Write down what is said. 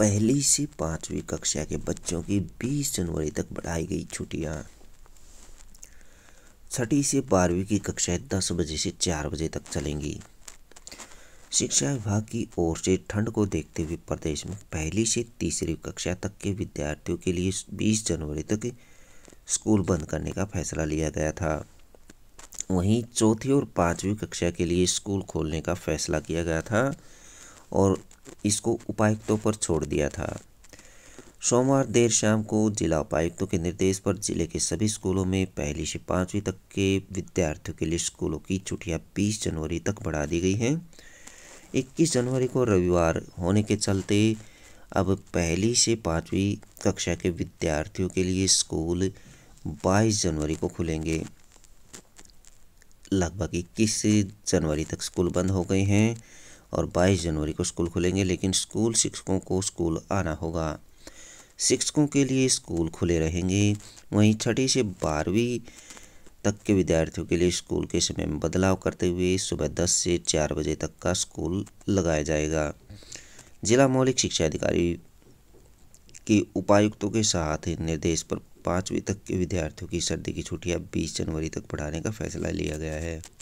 पहली से पांचवी कक्षा के बच्चों की 20 जनवरी तक बढ़ाई गई छुट्टियां छठी से बारहवीं की कक्षाएं दस बजे से चार बजे तक चलेंगी शिक्षा विभाग की ओर से ठंड को देखते हुए प्रदेश में पहली से तीसरी कक्षा तक के विद्यार्थियों के लिए 20 जनवरी तक स्कूल बंद करने का फैसला लिया गया था वहीं चौथी और पांचवी कक्षा के लिए स्कूल खोलने का फैसला किया गया था और इसको उपायुक्तों पर छोड़ दिया था सोमवार देर शाम को जिला उपायुक्तों के निर्देश पर जिले के सभी स्कूलों में पहली से पाँचवीं तक के विद्यार्थियों के लिए स्कूलों की छुट्टियां 20 जनवरी तक बढ़ा दी गई हैं 21 जनवरी को रविवार होने के चलते अब पहली से पाँचवीं कक्षा के विद्यार्थियों के लिए स्कूल 22 जनवरी को खुलेंगे लगभग इक्कीस जनवरी तक स्कूल बंद हो गए हैं और 22 जनवरी को स्कूल खुलेंगे लेकिन स्कूल शिक्षकों को स्कूल आना होगा शिक्षकों के लिए स्कूल खुले रहेंगे वहीं छठी से बारहवीं तक के विद्यार्थियों के लिए स्कूल के समय में बदलाव करते हुए सुबह दस से चार बजे तक का स्कूल लगाया जाएगा जिला मौलिक शिक्षा अधिकारी के उपायुक्तों के साथ निर्देश पर पाँचवीं तक के विद्यार्थियों की सर्दी की छुट्टियां 20 जनवरी तक बढ़ाने का फैसला लिया गया है